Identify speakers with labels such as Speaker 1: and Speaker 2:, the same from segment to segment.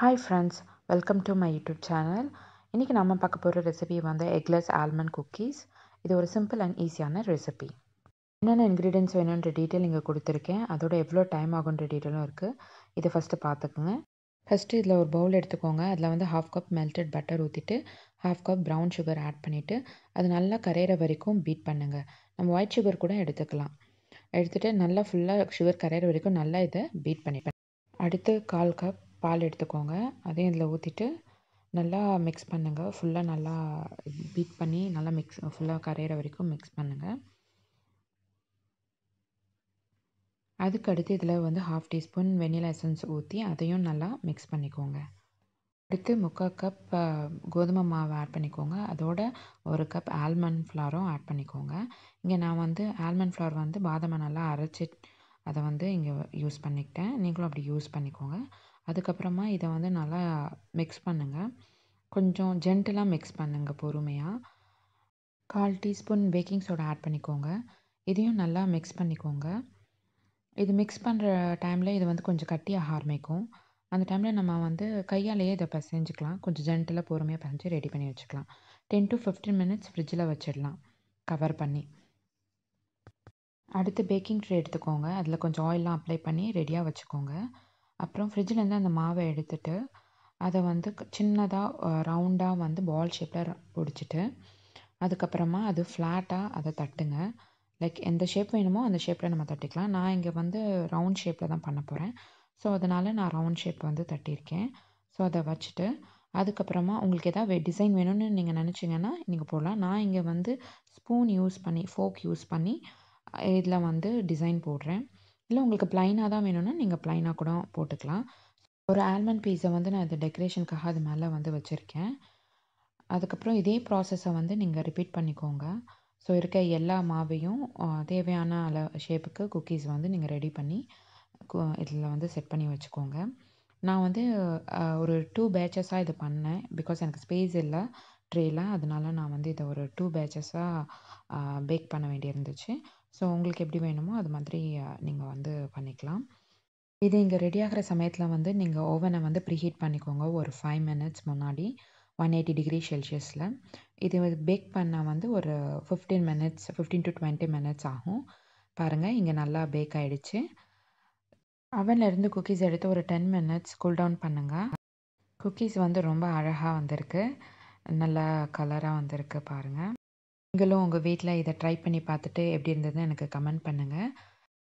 Speaker 1: hi friends welcome to my YouTube channel இன்றைக்கி நம்ம பார்க்க போகிற ரெசிபி வந்து எக்லஸ் ஆல்மண்ட் குக்கீஸ் இது ஒரு சிம்பிள் அண்ட் ஈஸியான ரெசிபி என்னென்ன இன்க்ரீடியன்ஸ் வேணுன்ற டீட்டெயில் இங்கே கொடுத்துருக்கேன் அதோட எவ்வளோ டைம் ஆகுன்ற டீட்டெயிலும் இருக்குது இதை ஃபஸ்ட்டு பார்த்துக்குங்க ஃபஸ்ட்டு இதில் ஒரு பவுல் எடுத்துக்கோங்க அதில் வந்து ஹாஃப் கப் மெல்டட் பட்டர் ஊற்றிட்டு half cup brown sugar add பண்ணிவிட்டு அது நல்லா கரையிற வரைக்கும் பீட் பண்ணுங்கள் நம்ம ஒயிட் சுகர் கூட எடுத்துக்கலாம் எடுத்துகிட்டு நல்லா ஃபுல்லாக சுகர் கரையிற வரைக்கும் நல்லா இதை பீட் பண்ணிப்பேன் அடுத்து கால் கப் பால் எடுத்துக்கோங்க அதையும் இதில் ஊற்றிட்டு நல்லா மிக்ஸ் பண்ணுங்கள் ஃபுல்லாக நல்லா பீட் பண்ணி நல்லா மிக்ஸ் ஃபுல்லாக கரையிற வரைக்கும் மிக்ஸ் பண்ணுங்கள் அதுக்கடுத்து இதில் வந்து ஹாஃப் டீஸ்பூன் வெனிலா எசன்ஸ் ஊற்றி அதையும் நல்லா மிக்ஸ் பண்ணிக்கோங்க அடுத்து முக்கால் கப் கோதுமை மாவு ஆட் பண்ணிக்கோங்க அதோட ஒரு கப் ஆல்மண்ட் ஃப்ளாரும் ஆட் பண்ணிக்கோங்க இங்கே நான் வந்து ஆல்மண்ட் ஃப்ளார் வந்து பாதாமை நல்லா அரைச்சி அதை வந்து இங்கே யூஸ் பண்ணிக்கிட்டேன் நீங்களும் அப்படி யூஸ் பண்ணிக்கோங்க அதுக்கப்புறமா இதை வந்து நல்லா மிக்ஸ் பண்ணுங்கள் கொஞ்சம் ஜென்டலாக மிக்ஸ் பண்ணுங்கள் பொறுமையாக கால் டீஸ்பூன் பேக்கிங் சோடா ஆட் பண்ணிக்கோங்க இதையும் நல்லா மிக்ஸ் பண்ணிக்கோங்க இது மிக்ஸ் பண்ணுற டைமில் இது வந்து கொஞ்சம் கட்டியாக ஆரம்பிக்கும் அந்த டைமில் நம்ம வந்து கையாலேயே இதை பசைஞ்சிக்கலாம் கொஞ்சம் ஜென்டலாக பொறுமையாக பசைஞ்சு ரெடி பண்ணி வச்சுக்கலாம் டென் டு ஃபிஃப்டீன் மினிட்ஸ் ஃப்ரிட்ஜில் வச்சிடலாம் கவர் பண்ணி அடுத்து பேக்கிங் ட்ரே எடுத்துக்கோங்க அதில் கொஞ்சம் ஆயிலெலாம் அப்ளை பண்ணி ரெடியாக வச்சுக்கோங்க அப்புறம் இருந்து அந்த மாவை எடுத்துட்டு அதை வந்து சின்னதாக ரவுண்டாக வந்து பால் ஷேப்பில் பிடிச்சிட்டு அதுக்கப்புறமா அது ஃப்ளாட்டாக அதை தட்டுங்க லைக் எந்த ஷேப் வேணுமோ அந்த ஷேப்பில் நம்ம தட்டிக்கலாம் நான் இங்கே வந்து ரவுண்ட் ஷேப்பில் தான் பண்ண போகிறேன் ஸோ அதனால் நான் ரவுண்ட் ஷேப் வந்து தட்டியிருக்கேன் ஸோ அதை வச்சுட்டு அதுக்கப்புறமா உங்களுக்கு எதாவது டிசைன் வேணும்னு நீங்கள் நினச்சிங்கன்னா நீங்கள் போடலாம் நான் இங்கே வந்து ஸ்பூன் யூஸ் பண்ணி ஃபோக் யூஸ் பண்ணி இதில் வந்து டிசைன் போடுறேன் இல்லை உங்களுக்கு ப்ளைனாக தான் வேணும்னா நீங்கள் ப்ளைனாக கூட போட்டுக்கலாம் ஒரு ஆல்மண்ட் பீஸை வந்து நான் இது டெக்கரேஷனுக்காக அது மேலே வந்து வச்சுருக்கேன் அதுக்கப்புறம் இதே ப்ராசஸை வந்து நீங்கள் ரிப்பீட் பண்ணிக்கோங்க ஸோ இருக்க எல்லா மாவையும் தேவையான அள ஷேப்புக்கு குக்கீஸ் வந்து நீங்கள் ரெடி பண்ணி இதில் வந்து செட் பண்ணி வச்சுக்கோங்க நான் வந்து ஒரு டூ பேச்சஸாக இது பண்ணேன் பிகாஸ் எனக்கு ஸ்பேஸ் இல்லை ட்ரேயில் அதனால நான் வந்து இதை ஒரு டூ பேச்சஸாக பேக் பண்ண வேண்டியிருந்துச்சு ஸோ உங்களுக்கு எப்படி வேணுமோ அது மாதிரி நீங்கள் வந்து பண்ணிக்கலாம் இது இங்கே ரெடி ஆகிற சமயத்தில் வந்து நீங்கள் ஓவனை வந்து ப்ரீஹீட் பண்ணிக்கோங்க ஒரு ஃபைவ் மினிட்ஸ் முன்னாடி ஒன் எயிட்டி டிகிரி செல்சியஸில் இது பேக் பண்ணால் வந்து ஒரு fifteen minutes fifteen to twenty minutes ஆகும் பாருங்கள் இங்கே நல்லா பேக் ஆகிடுச்சு அவன்லேருந்து குக்கீஸ் எடுத்து ஒரு டென் மினிட்ஸ் கூல் டவுன் பண்ணுங்கள் குக்கீஸ் வந்து ரொம்ப அழகாக வந்திருக்கு நல்லா கலராக வந்திருக்கு பாருங்கள் நீங்களும் உங்கள் வீட்டில் இதை ட்ரை பண்ணி பார்த்துட்டு எப்படி இருந்ததுன்னு எனக்கு கமெண்ட் பண்ணுங்கள்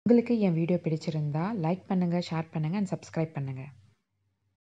Speaker 1: உங்களுக்கு என் வீடியோ பிடிச்சிருந்தா லைக் பண்ணுங்கள் ஷேர் பண்ணுங்கள் அண்ட் சப்ஸ்கிரைப் பண்ணுங்கள்